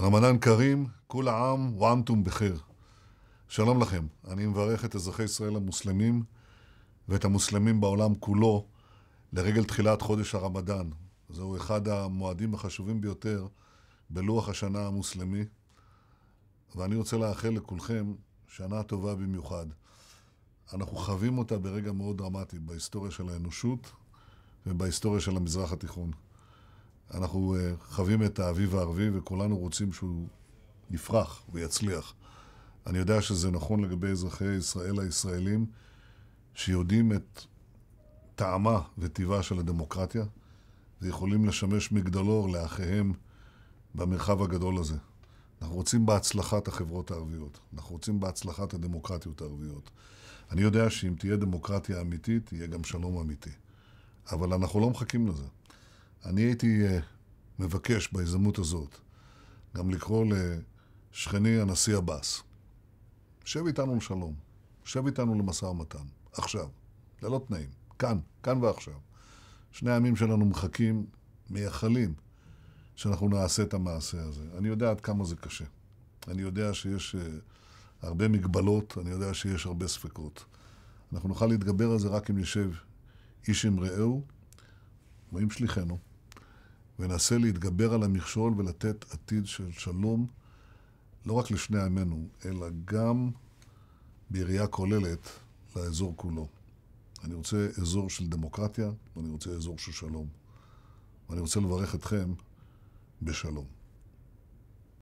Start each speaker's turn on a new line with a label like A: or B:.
A: רמדאן כרים, כול העם ועמתום בחיר. שלום לכם, אני מברך את אזרחי ישראל המוסלמים ואת המוסלמים בעולם כולו לרגל תחילת חודש הרמדאן. זהו אחד המועדים החשובים ביותר בלוח השנה המוסלמי, ואני רוצה לאחל לכולכם שנה טובה במיוחד. אנחנו חווים אותה ברגע מאוד דרמטי בהיסטוריה של האנושות ובהיסטוריה של המזרח התיכון. אנחנו אה, חווים את האביב הערבי וכולנו רוצים שהוא יפרח ויצליח. אני יודע שזה נכון לגבי אזרחי ישראל הישראלים שיודעים את טעמה וטיבה של הדמוקרטיה ויכולים לשמש מגדלור לאחיהם במרחב הגדול הזה. אנחנו רוצים בהצלחת החברות הערביות, אנחנו רוצים בהצלחת הדמוקרטיות הערביות. אני יודע שאם תהיה דמוקרטיה אמיתית, יהיה גם שלום אמיתי. אבל אנחנו לא מחכים לזה. אני הייתי אה, מבקש בהזדמנות הזאת גם לקרוא לשכני הנשיא עבאס, שב איתנו לשלום, שב איתנו למשא ומתן, עכשיו, ללא תנאים, כאן, כאן ועכשיו. שני העמים שלנו מחכים, מייחלים, שאנחנו נעשה את המעשה הזה. אני יודע עד כמה זה קשה. אני יודע שיש אה, הרבה מגבלות, אני יודע שיש הרבה ספקות. אנחנו נוכל להתגבר על זה רק אם נשב איש עם רעהו, באים שליחנו, וננסה להתגבר על המכשול ולתת עתיד של שלום לא רק לשני עמנו, אלא גם בראייה כוללת לאזור כולו. אני רוצה אזור של דמוקרטיה, ואני רוצה אזור של שלום. ואני רוצה לברך אתכם בשלום.